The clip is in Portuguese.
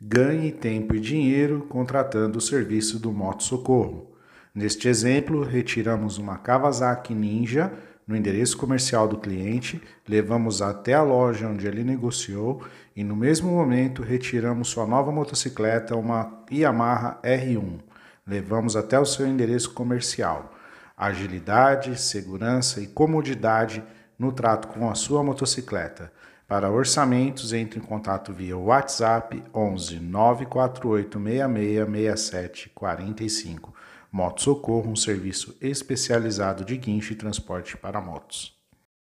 Ganhe tempo e dinheiro contratando o serviço do Moto Socorro. Neste exemplo, retiramos uma Kawasaki Ninja no endereço comercial do cliente, levamos até a loja onde ele negociou e no mesmo momento retiramos sua nova motocicleta, uma Yamaha R1. Levamos até o seu endereço comercial. Agilidade, segurança e comodidade no trato com a sua motocicleta. Para orçamentos, entre em contato via WhatsApp 11 948 66 6745. Moto Socorro, um serviço especializado de guincho e transporte para motos.